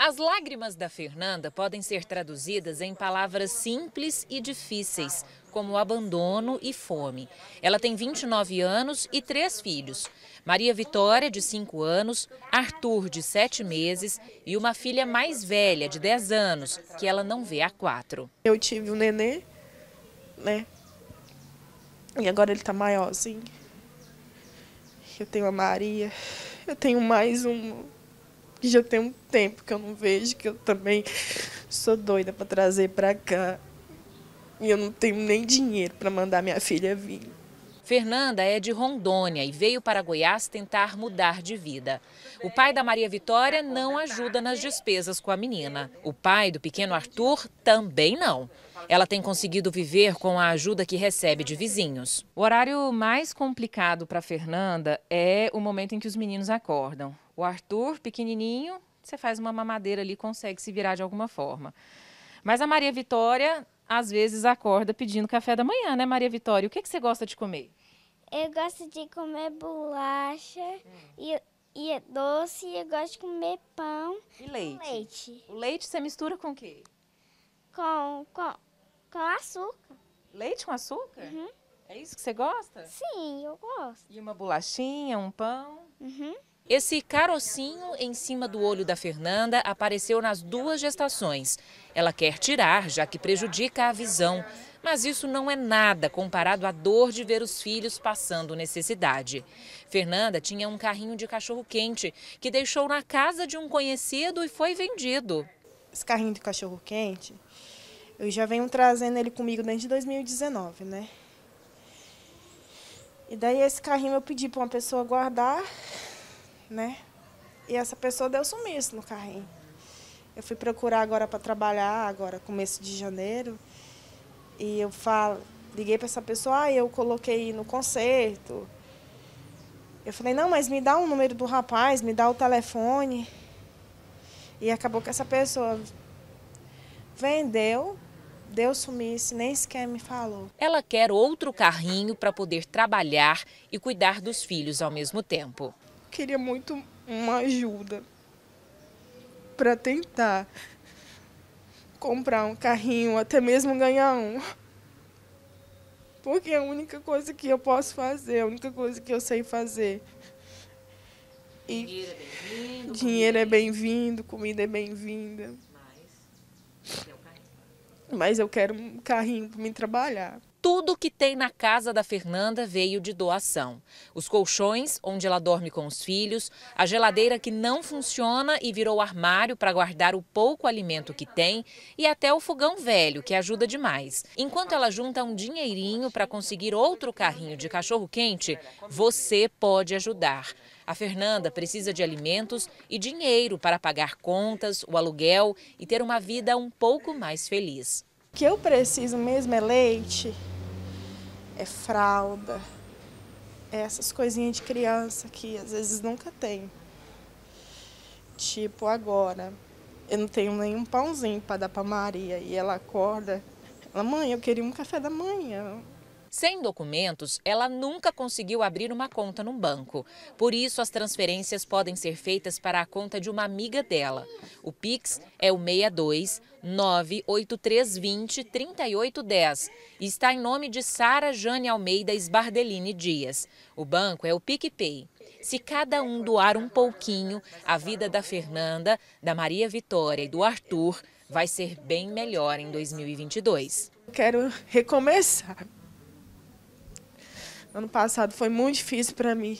As lágrimas da Fernanda podem ser traduzidas em palavras simples e difíceis, como abandono e fome. Ela tem 29 anos e três filhos: Maria Vitória, de 5 anos, Arthur, de 7 meses, e uma filha mais velha, de 10 anos, que ela não vê há quatro. Eu tive um nenê, né? E agora ele tá maiorzinho. Eu tenho a Maria, eu tenho mais um que já tem um tempo que eu não vejo, que eu também sou doida para trazer para cá. E eu não tenho nem dinheiro para mandar minha filha vir. Fernanda é de Rondônia e veio para Goiás tentar mudar de vida. O pai da Maria Vitória não ajuda nas despesas com a menina. O pai do pequeno Arthur também não. Ela tem conseguido viver com a ajuda que recebe de vizinhos. O horário mais complicado para Fernanda é o momento em que os meninos acordam. O Arthur, pequenininho, você faz uma mamadeira ali, consegue se virar de alguma forma. Mas a Maria Vitória às vezes acorda pedindo café da manhã, né, Maria Vitória? O que, é que você gosta de comer? Eu gosto de comer bolacha hum. e, e é doce. E eu gosto de comer pão e leite. leite. O leite você mistura com o quê? Com, com, com açúcar. Leite com açúcar? Uhum. É isso que você gosta? Sim, eu gosto. E uma bolachinha, um pão? Uhum. Esse carocinho em cima do olho da Fernanda apareceu nas duas gestações. Ela quer tirar, já que prejudica a visão. Mas isso não é nada comparado à dor de ver os filhos passando necessidade. Fernanda tinha um carrinho de cachorro-quente que deixou na casa de um conhecido e foi vendido. Esse carrinho de cachorro-quente, eu já venho trazendo ele comigo desde 2019, né? E daí esse carrinho eu pedi para uma pessoa guardar, né? E essa pessoa deu sumiço no carrinho. Eu fui procurar agora para trabalhar, agora começo de janeiro. E eu falo, liguei para essa pessoa, ah, eu coloquei no concerto. Eu falei, não, mas me dá o número do rapaz, me dá o telefone. E acabou que essa pessoa vendeu, deu sumiço, nem sequer me falou. Ela quer outro carrinho para poder trabalhar e cuidar dos filhos ao mesmo tempo. Queria muito uma ajuda para tentar comprar um carrinho, até mesmo ganhar um. Porque é a única coisa que eu posso fazer, a única coisa que eu sei fazer. E dinheiro é bem-vindo. Dinheiro é bem-vindo, comida é bem-vinda. mas é eu quero um carrinho para me trabalhar tudo que tem na casa da Fernanda veio de doação. Os colchões, onde ela dorme com os filhos, a geladeira que não funciona e virou armário para guardar o pouco alimento que tem, e até o fogão velho, que ajuda demais. Enquanto ela junta um dinheirinho para conseguir outro carrinho de cachorro-quente, você pode ajudar. A Fernanda precisa de alimentos e dinheiro para pagar contas, o aluguel e ter uma vida um pouco mais feliz que eu preciso mesmo é leite, é fralda, é essas coisinhas de criança que às vezes nunca tem. Tipo agora, eu não tenho nenhum pãozinho para dar para Maria e ela acorda, ela mãe, eu queria um café da manhã. Sem documentos, ela nunca conseguiu abrir uma conta num banco. Por isso, as transferências podem ser feitas para a conta de uma amiga dela. O Pix é o 62 98320 3810 e está em nome de Sara Jane Almeida Esbardeline Dias. O banco é o PicPay. Se cada um doar um pouquinho, a vida da Fernanda, da Maria Vitória e do Arthur vai ser bem melhor em 2022. Quero recomeçar. Ano passado foi muito difícil para mim.